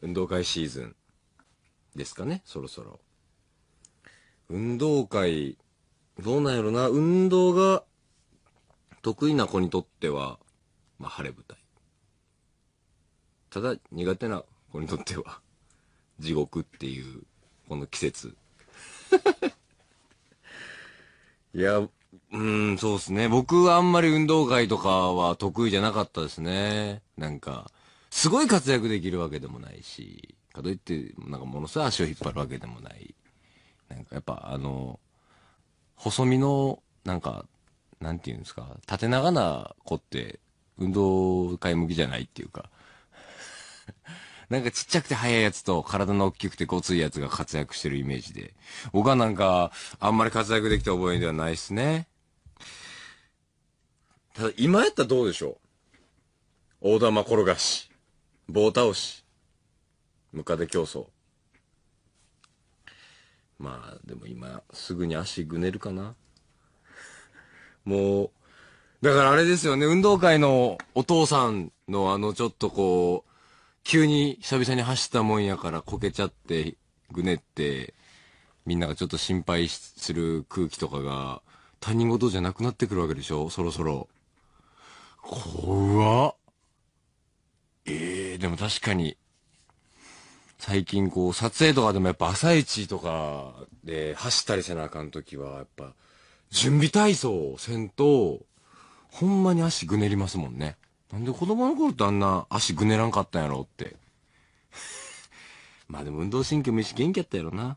運動会シーズンですかね、そろそろ。運動会、どうなんやろな、運動が得意な子にとっては、まあ、晴れ舞台。ただ、苦手な子にとっては、地獄っていう、この季節。いや、うーん、そうですね。僕はあんまり運動会とかは得意じゃなかったですね。なんか、すごい活躍できるわけでもないし、かといって、なんかものすごい足を引っ張るわけでもない。なんかやっぱあの、細身の、なんか、なんていうんですか、縦長な子って、運動会向きじゃないっていうか、なんかちっちゃくて速いやつと体の大きくてごついやつが活躍してるイメージで。僕はなんか、あんまり活躍できた覚えではないですね。ただ、今やったらどうでしょう大玉転がし。棒倒し、ムカデ競争。まあ、でも今、すぐに足ぐねるかな。もう、だからあれですよね、運動会のお父さんのあのちょっとこう、急に久々に走ったもんやからこけちゃって、ぐねって、みんながちょっと心配する空気とかが、他人事じゃなくなってくるわけでしょそろそろ。こでも確かに、最近こう、撮影とかでもやっぱ朝一とかで走ったりせなあかんときは、やっぱ、準備体操せんと、ほんまに足ぐねりますもんね。なんで子供の頃ってあんな足ぐねらんかったんやろって。まあでも運動神経もいいし元気やったやろな。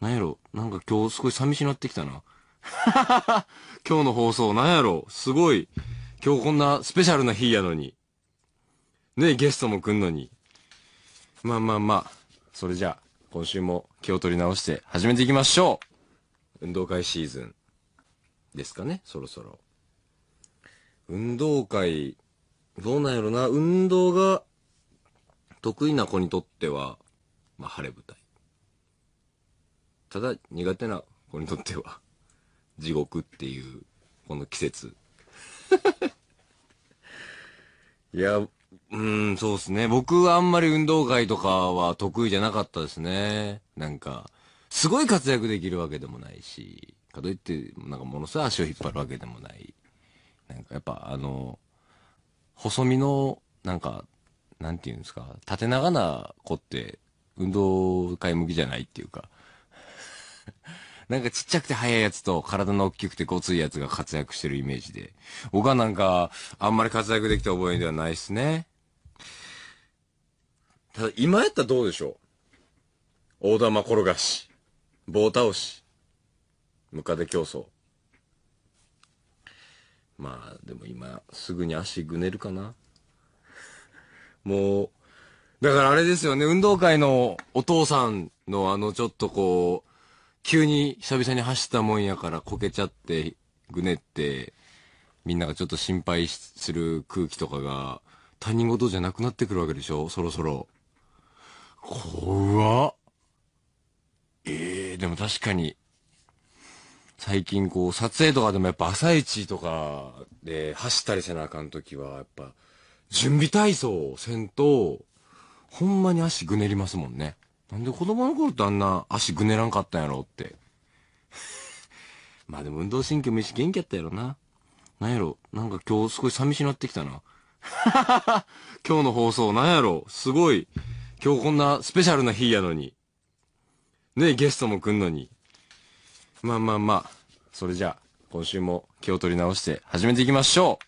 なんやろなんか今日すごい寂しなってきたな。今日の放送なんやろすごい。今日こんなスペシャルな日やのに。ね、ゲストも来んのに。まあまあまあ、それじゃあ、今週も気を取り直して始めていきましょう運動会シーズンですかね、そろそろ。運動会、どうなんやろな、運動が得意な子にとっては、まあ晴れ舞台。ただ、苦手な子にとっては、地獄っていう、この季節。いや、うん、そうですね。僕はあんまり運動会とかは得意じゃなかったですね。なんか、すごい活躍できるわけでもないし、かといって、なんかものすごい足を引っ張るわけでもない。なんかやっぱあの、細身の、なんか、なんていうんですか、縦長な子って運動会向きじゃないっていうかなんかちっちゃくて速いやつと、体の大きくてごついやつが活躍してるイメージで。僕はなんか、あんまり活躍できた覚えではないですね。ただ、今やったらどうでしょう大玉転がし。棒倒し。ムカデ競争。まあ、でも今、すぐに足ぐねるかな。もう、だからあれですよね、運動会のお父さんのあのちょっとこう、急に久々に走ったもんやからこけちゃって、ぐねって、みんながちょっと心配する空気とかが、他人事じゃなくなってくるわけでしょそろそろ。怖っ。ええー、でも確かに、最近こう、撮影とかでもやっぱ朝一とかで走ったりせなあかんときは、やっぱ、準備体操せんと、ほんまに足ぐねりますもんね。なんで子供の頃ってあんな足ぐねらんかったんやろって。まあでも運動神経もいいし元気やったやろな。なんやろなんか今日すごい寂しなってきたな。今日の放送なんやろすごい。今日こんなスペシャルな日やのに。ねゲストも来んのに。まあまあまあ。それじゃあ、今週も気を取り直して始めていきましょう